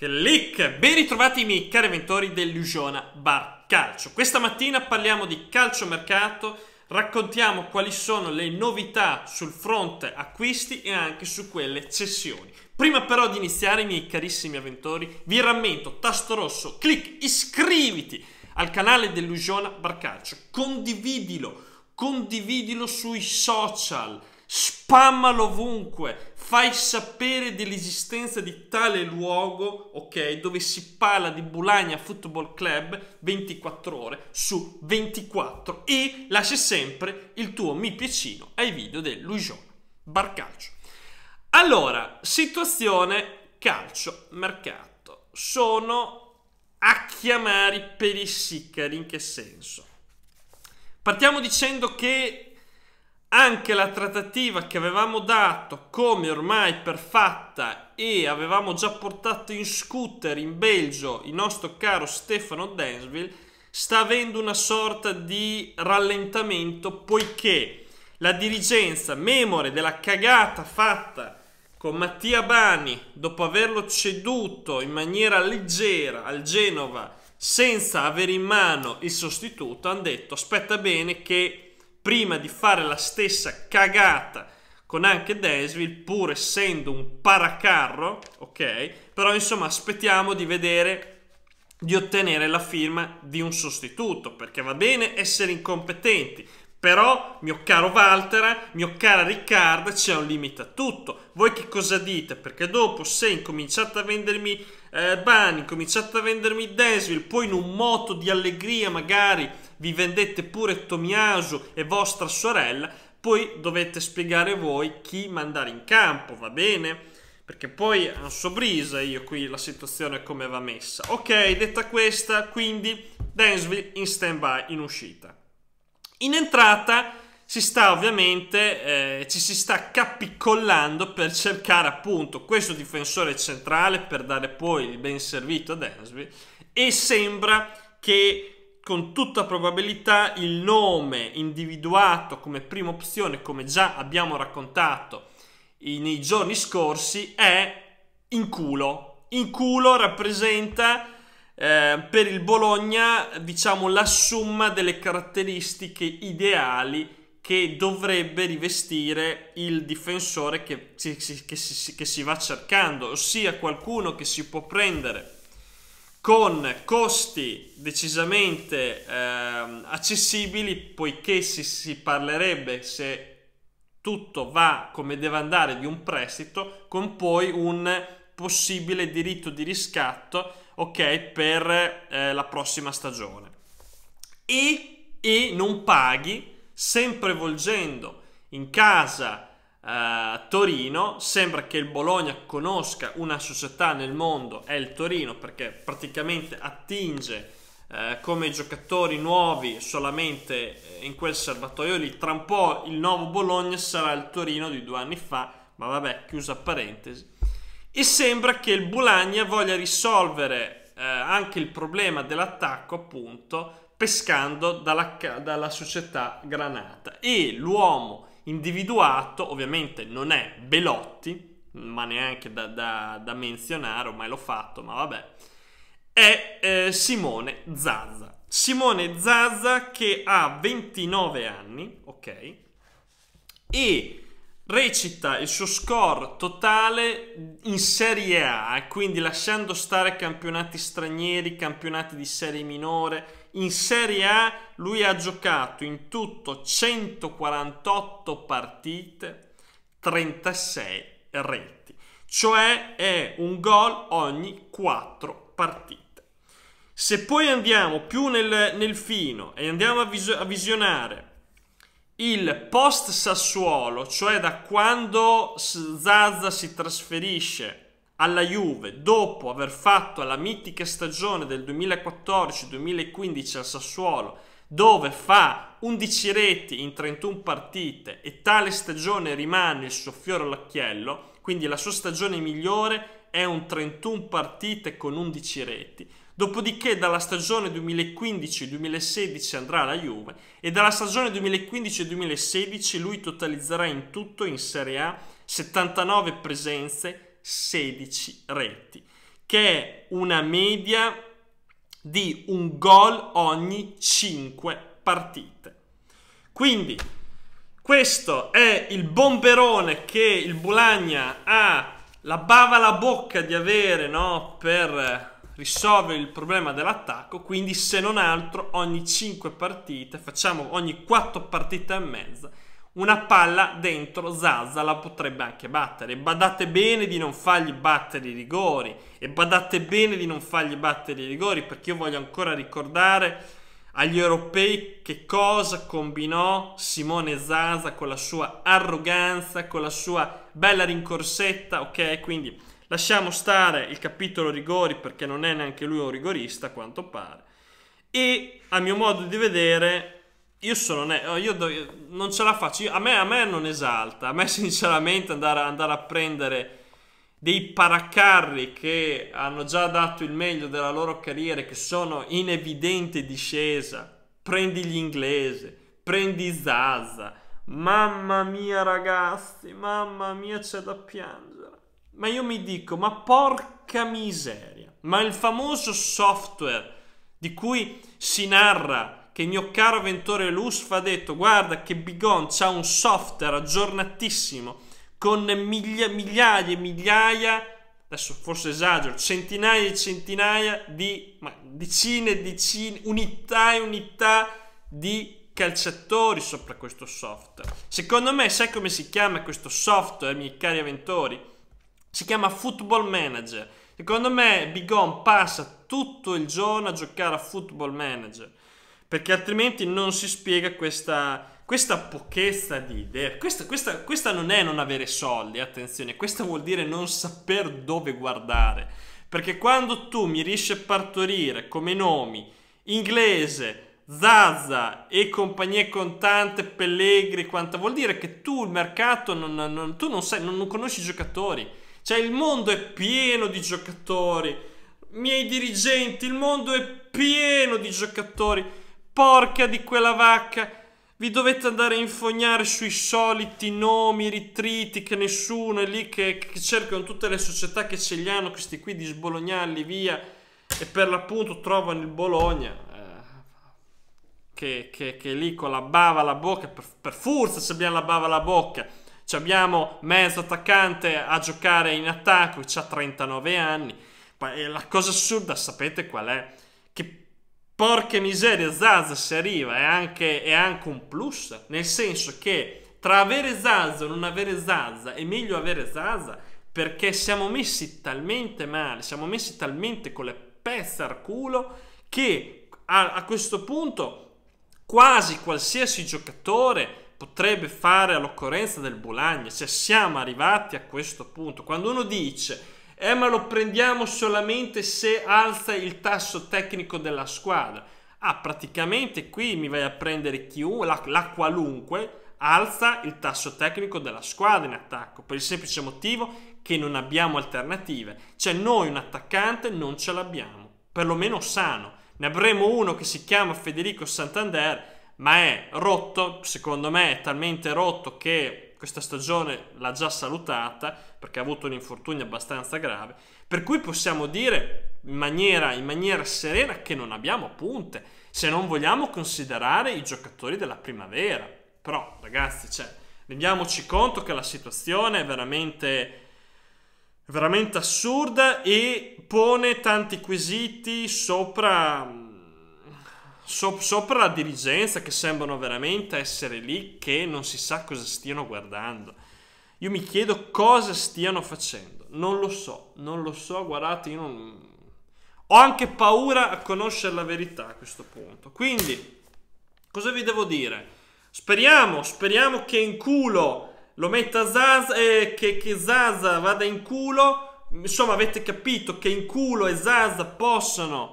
Click! Ben ritrovati i miei cari avventori dell'Usiona Bar Calcio. Questa mattina parliamo di calciomercato, raccontiamo quali sono le novità sul fronte acquisti e anche su quelle cessioni. Prima però di iniziare, miei carissimi avventori, vi rammento, tasto rosso, clic, iscriviti al canale dell'Usiona Bar Calcio, condividilo, condividilo sui social, spammalo ovunque, fai sapere dell'esistenza di tale luogo, ok, dove si parla di Bulagna Football Club 24 ore su 24 e lascia sempre il tuo mi piacino ai video del Lujon Barcalcio. Allora, situazione calcio mercato. Sono a chiamare per i Sicari in che senso? Partiamo dicendo che anche la trattativa che avevamo dato come ormai perfetta e avevamo già portato in scooter in Belgio il nostro caro Stefano Densville sta avendo una sorta di rallentamento poiché la dirigenza memore della cagata fatta con Mattia Bani dopo averlo ceduto in maniera leggera al Genova senza avere in mano il sostituto hanno detto aspetta bene che prima di fare la stessa cagata con anche Desville, pur essendo un paracarro, ok? Però insomma aspettiamo di vedere di ottenere la firma di un sostituto, perché va bene essere incompetenti, però, mio caro Walter, mio caro Riccardo, c'è un limite a tutto. Voi che cosa dite? Perché dopo, se incominciate a vendermi eh, Bunny, incominciate a vendermi Desville, poi in un moto di allegria magari vi vendete pure Tomiasu e vostra sorella, poi dovete spiegare voi chi mandare in campo, va bene? Perché poi non so brisa io qui la situazione come va messa. Ok, detta questa, quindi Dansville in stand-by, in uscita. In entrata si sta ovviamente, eh, ci si sta capicollando per cercare appunto questo difensore centrale per dare poi il ben servito ad Ensby e sembra che con tutta probabilità il nome individuato come prima opzione, come già abbiamo raccontato nei giorni scorsi, è in culo. In culo rappresenta eh, per il Bologna, diciamo, la somma delle caratteristiche ideali che dovrebbe rivestire il difensore che si, che, si, che si va cercando, ossia qualcuno che si può prendere con costi decisamente eh, accessibili, poiché si, si parlerebbe se tutto va come deve andare di un prestito, con poi un possibile diritto di riscatto ok, per eh, la prossima stagione. E, e, non paghi, sempre volgendo in casa eh, Torino, sembra che il Bologna conosca una società nel mondo, è il Torino, perché praticamente attinge eh, come giocatori nuovi solamente eh, in quel serbatoio lì. Tra un po' il nuovo Bologna sarà il Torino di due anni fa, ma vabbè, chiusa parentesi e sembra che il Bolagna voglia risolvere eh, anche il problema dell'attacco, appunto, pescando dalla, dalla società Granata. E l'uomo individuato, ovviamente non è Belotti, ma neanche da, da, da menzionare, ormai l'ho fatto, ma vabbè, è eh, Simone Zazza. Simone Zazza che ha 29 anni, ok? E recita il suo score totale in Serie A, quindi lasciando stare campionati stranieri, campionati di serie minore. In Serie A lui ha giocato in tutto 148 partite, 36 reti, cioè è un gol ogni 4 partite. Se poi andiamo più nel, nel fino e andiamo a, vis- a visionare il post Sassuolo, cioè da quando Zazza si trasferisce alla Juve dopo aver fatto la mitica stagione del 2014-2015 al Sassuolo, dove fa 11 reti in 31 partite e tale stagione rimane il suo fiore all'occhiello, quindi la sua stagione migliore è un 31 partite con 11 reti. Dopodiché dalla stagione 2015-2016 andrà alla Juve e dalla stagione 2015-2016 lui totalizzerà in tutto in Serie A 79 presenze, 16 reti, che è una media di un gol ogni 5 partite. Quindi questo è il bomberone che il Bolagna ha la bava la bocca di avere, no? Per risolvere il problema dell'attacco. Quindi, se non altro, ogni 5 partite, facciamo ogni 4 partite e mezza, una palla dentro Zaza la potrebbe anche battere. E badate bene di non fargli battere i rigori. E badate bene di non fargli battere i rigori, perché io voglio ancora ricordare agli europei che cosa combinò Simone Zaza con la sua arroganza, con la sua bella rincorsetta, ok? Quindi lasciamo stare il capitolo rigori perché non è neanche lui un rigorista a quanto pare. E a mio modo di vedere, io sono oh, io do, non ce la faccio, io, a, me, a, me, non esalta, a me sinceramente andare, andare a prendere dei paracarri che hanno già dato il meglio della loro carriera, che sono in evidente discesa. Prendi l'inglese, prendi Zaza. Mamma mia ragazzi, mamma mia c'è da piangere. Ma io mi dico, ma porca miseria. Ma il famoso software di cui si narra che il mio caro avventore Lusfa ha detto guarda che Bigon c'ha un software aggiornatissimo con miglia, migliaia e migliaia, adesso forse esagero, centinaia e centinaia di ma decine e decine, unità e unità di calciatori sopra questo software. Secondo me, sai come si chiama questo software, miei cari avventori? Si chiama Football Manager. Secondo me Bigon passa tutto il giorno a giocare a Football Manager perché altrimenti non si spiega questa, questa pochezza di idee, questa, questa, questa, non è non avere soldi, attenzione, questa vuol dire non saper dove guardare, perché quando tu mi riesci a partorire come nomi inglese, Zaza e compagnie contante, Pellegri, quanta, vuol dire che tu il mercato, non, non, tu non, sai, non, non conosci i giocatori, cioè il mondo è pieno di giocatori, miei dirigenti, il mondo è pieno di giocatori, porca di quella vacca, vi dovete andare a infognare sui soliti nomi, ritriti che nessuno è lì che, che cercano tutte le società che ce li hanno, questi qui di sbolognarli via e per l'appunto trovano il Bologna. Eh, che, che, che, lì con la bava alla bocca, per, per forza se abbiamo la bava alla bocca, ci abbiamo mezzo attaccante a giocare in attacco, ha 39 anni, eh, la cosa assurda sapete qual è? Porca miseria, Zaza se arriva è anche, è anche un plus, nel senso che tra avere Zaza e non avere Zaza è meglio avere Zaza perché siamo messi talmente male, siamo messi talmente con le pezze al culo che a, a questo punto quasi qualsiasi giocatore potrebbe fare all'occorrenza del Bologna, cioè siamo arrivati a questo punto. Quando uno dice eh, ma lo prendiamo solamente se alza il tasso tecnico della squadra. Ah, praticamente qui mi vai a prendere chiunque, la, la qualunque, alza il tasso tecnico della squadra in attacco per il semplice motivo che non abbiamo alternative. Cioè noi un attaccante non ce l'abbiamo, perlomeno sano. Ne avremo uno che si chiama Federico Santander, ma è rotto, secondo me è talmente rotto che questa stagione l'ha già salutata perché ha avuto un infortunio abbastanza grave, per cui possiamo dire in maniera, in maniera serena che non abbiamo punte, se non vogliamo considerare i giocatori della primavera. Però ragazzi, cioè, rendiamoci conto che la situazione è veramente veramente assurda e pone tanti quesiti sopra so- sopra la dirigenza che sembrano veramente essere lì che non si sa cosa stiano guardando. Io mi chiedo cosa stiano facendo. Non lo so, non lo so, guardate, io non... Ho anche paura a conoscere la verità a questo punto. Quindi, cosa vi devo dire? Speriamo, speriamo che in culo lo metta Zaza, eh, che, che Zaza vada in culo. Insomma, avete capito che in culo e Zaza possono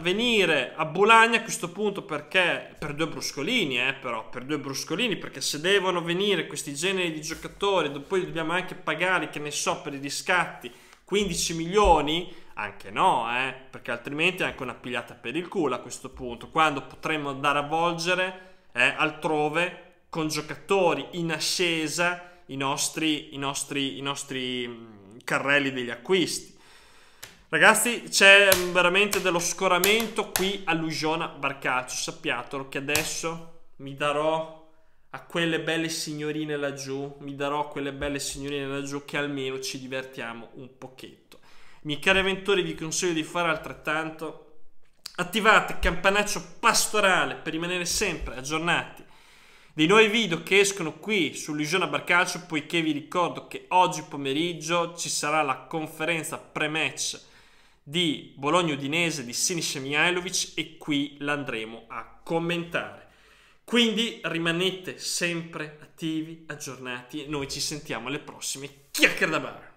venire a Bologna a questo punto perché per due bruscolini, eh, però per due bruscolini, perché se devono venire questi generi di giocatori, poi dobbiamo anche pagare, che ne so, per i riscatti 15 milioni, anche no, eh, perché altrimenti è anche una pigliata per il culo a questo punto, quando potremmo andare a volgere eh, altrove con giocatori in ascesa i nostri, i nostri, i nostri mm, carrelli degli acquisti. Ragazzi, c'è mm, veramente dello scoramento qui a Lusiona Barcaccio. Sappiatelo che adesso mi darò a quelle belle signorine laggiù. Mi darò a quelle belle signorine laggiù che almeno ci divertiamo un pochetto. Miei cari avventori, vi consiglio di fare altrettanto. Attivate il campanaccio pastorale per rimanere sempre aggiornati dei nuovi video che escono qui su Lusiona Barcaccio, poiché vi ricordo che oggi pomeriggio ci sarà la conferenza pre-match di Bologna-Udinese di Sinise Mihailovic e qui l'andremo a commentare. Quindi rimanete sempre attivi, aggiornati e noi ci sentiamo alle prossime chiacchiere da bar.